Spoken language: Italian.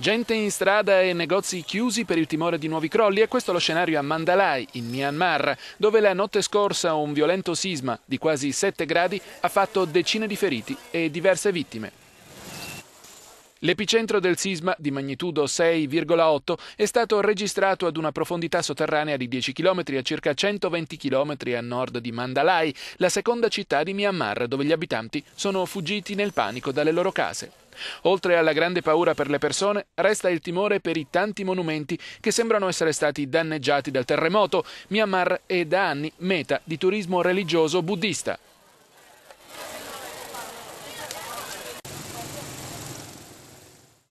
Gente in strada e negozi chiusi per il timore di nuovi crolli e questo lo scenario a Mandalay, in Myanmar, dove la notte scorsa un violento sisma di quasi 7 gradi ha fatto decine di feriti e diverse vittime. L'epicentro del sisma, di magnitudo 6,8, è stato registrato ad una profondità sotterranea di 10 km a circa 120 km a nord di Mandalay, la seconda città di Myanmar, dove gli abitanti sono fuggiti nel panico dalle loro case. Oltre alla grande paura per le persone, resta il timore per i tanti monumenti che sembrano essere stati danneggiati dal terremoto. Myanmar è da anni meta di turismo religioso buddista.